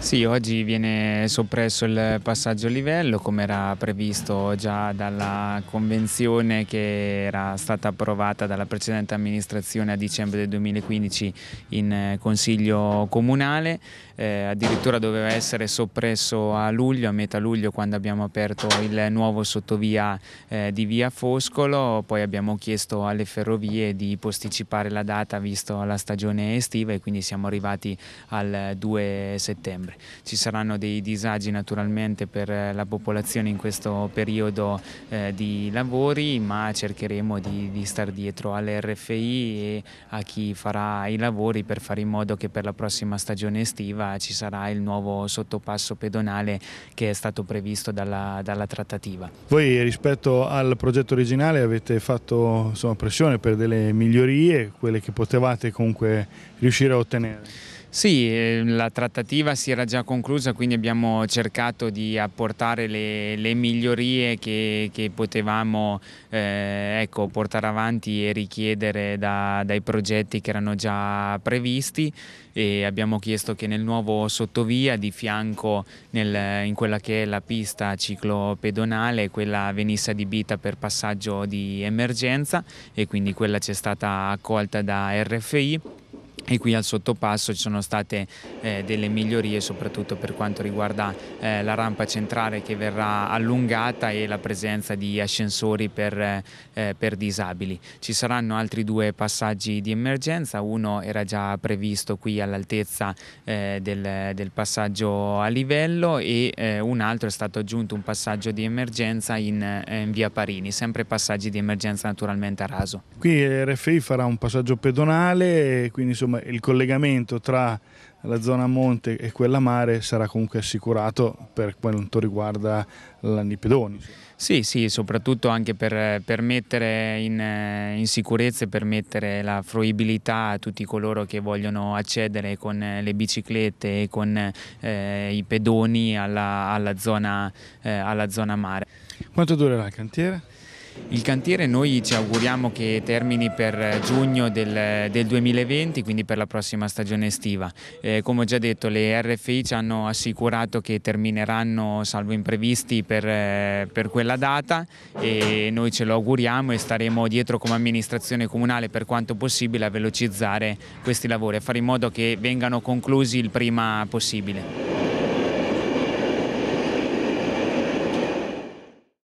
Sì, oggi viene soppresso il passaggio a livello come era previsto già dalla convenzione che era stata approvata dalla precedente amministrazione a dicembre del 2015 in eh, Consiglio Comunale, eh, addirittura doveva essere soppresso a luglio, a metà luglio quando abbiamo aperto il nuovo sottovia eh, di via Foscolo, poi abbiamo chiesto alle ferrovie di posticipare la data visto la stagione estiva e quindi siamo arrivati al 2 eh, settembre settembre. Ci saranno dei disagi naturalmente per eh, la popolazione in questo periodo eh, di lavori, ma cercheremo di, di stare dietro alle RFI e a chi farà i lavori per fare in modo che per la prossima stagione estiva ci sarà il nuovo sottopasso pedonale che è stato previsto dalla, dalla trattativa. Voi rispetto al progetto originale avete fatto insomma, pressione per delle migliorie, quelle che potevate comunque riuscire a ottenere? Sì, ehm, la trattativa si era già conclusa, quindi abbiamo cercato di apportare le, le migliorie che, che potevamo eh, ecco, portare avanti e richiedere da, dai progetti che erano già previsti e abbiamo chiesto che nel nuovo sottovia di fianco nel, in quella che è la pista ciclopedonale quella venisse adibita per passaggio di emergenza e quindi quella ci è stata accolta da RFI e qui al sottopasso ci sono state eh, delle migliorie soprattutto per quanto riguarda eh, la rampa centrale che verrà allungata e la presenza di ascensori per, eh, per, disabili. Ci saranno altri due passaggi di emergenza, uno era già previsto qui all'altezza eh, del, del, passaggio a livello e eh, un altro è stato aggiunto un passaggio di emergenza in, eh, in via Parini, sempre passaggi di emergenza naturalmente a raso. Qui RFI farà un passaggio pedonale, quindi insomma il collegamento tra la zona monte e quella mare sarà comunque assicurato per quanto riguarda la Nipedoni. Sì, sì, soprattutto anche per, per mettere in, eh, in, sicurezza e permettere la fruibilità a tutti coloro che vogliono accedere con eh, le biciclette e con eh, i pedoni alla, alla, zona, eh, alla zona mare. Quanto durerà il cantiere? Il cantiere noi ci auguriamo che termini per giugno del, del 2020, quindi per la prossima stagione estiva. Eh, come ho già detto, le RFI ci hanno assicurato che termineranno, salvo imprevisti, per, eh, per quella data e noi ce lo auguriamo e staremo dietro come amministrazione comunale per quanto possibile a velocizzare questi lavori, a fare in modo che vengano conclusi il prima possibile.